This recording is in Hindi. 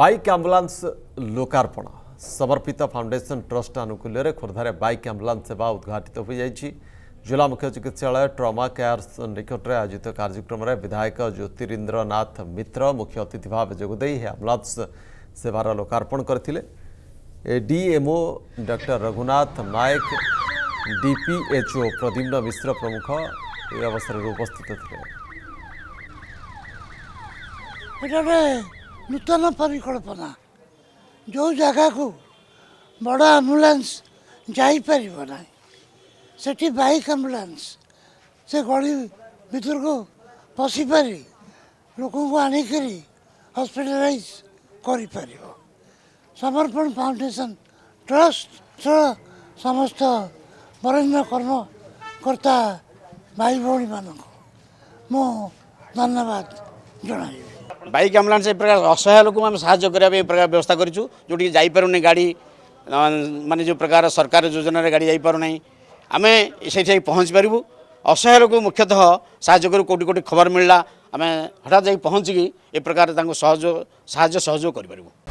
বাইক আম্বুলান্স লোকার্পণ সমর্পিত ফাউন্ডেসন ট্রষ্ট আনুকূল্যের খোর্ধার বাইক আম্বুলান্স সেবা উদ্ঘাটিত হয়ে যাই জেলা মুখ্য চিকিৎসালয় ট্রমা কেয়ার নিকটে আয়োজিত কার্যক্রমে বিধায়ক জ্যোতিরিন্দ্রনাথ মিত্র মুখ্য অতিথি ভাবে যোগদে আম্বুলান্স সেবার লোকার্পণ করে DMO doctor Raghunath Nayak DPHO Pradyumna Mishra প্রমুখ এই অবসরের উপস্থিত ଥିଲେ नु त न परिकल्पना जो को बडा एम्बुलेन्स जाई परिरो नाइ सेठी बाइक से गडी बिचुरको को रुको पानी करी अस्पताल रैस करी परियो समर्पण फाउन्डेसन ट्रस्ट र समस्त भरिन्द्र कर्मकर्ता भाई भाइ मानु म धन्यवाद ବାଇକ୍ ଆମ୍ବୁଲାନ୍ସ ଏ ପ୍ରକାର ଅସହାୟ ଲୋକଙ୍କୁ ଆମେ ସାହାଯ୍ୟ କରିବା ପାଇଁ ଏ ପ୍ରକାର ବ୍ୟବସ୍ଥା କରିଛୁ ଯେଉଁଠିକି ଯାଇପାରୁନି ଗାଡ଼ି ମାନେ ଯେଉଁ ପ୍ରକାର ସରକାର ଯୋଜନାରେ ଗାଡ଼ି ଯାଇପାରୁନାହିଁ ଆମେ ସେଇଠି ଯାଇ ପହଞ୍ଚିପାରିବୁ ଅସହାୟ ଲୋକଙ୍କୁ ମୁଖ୍ୟତଃ ସାହାଯ୍ୟ କରୁ କେଉଁଠି କେଉଁଠି ଖବର ମିଳିଲା ଆମେ ହଠାତ୍ ଯାଇ ପହଞ୍ଚିକି ଏ ପ୍ରକାର ତାଙ୍କୁ ସହଯୋଗ ସାହାଯ୍ୟ ସହଯୋଗ କରିପାରିବୁ